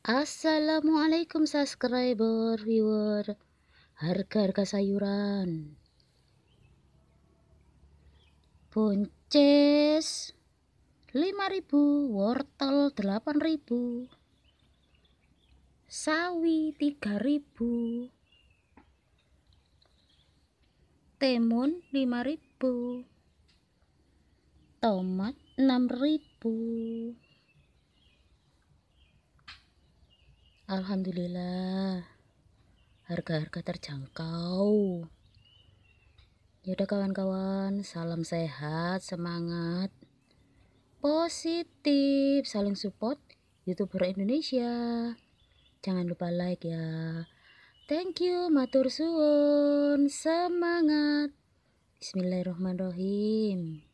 Assalamualaikum subscriber viewer Harga-harga sayuran Buncis 5000 Wortel 8000 Sawi 3000 Temun 5000 Tomat 6000 Alhamdulillah harga-harga terjangkau yaudah kawan-kawan salam sehat semangat positif saling support youtuber Indonesia jangan lupa like ya thank you matur suwun semangat Bismillahirrahmanirrahim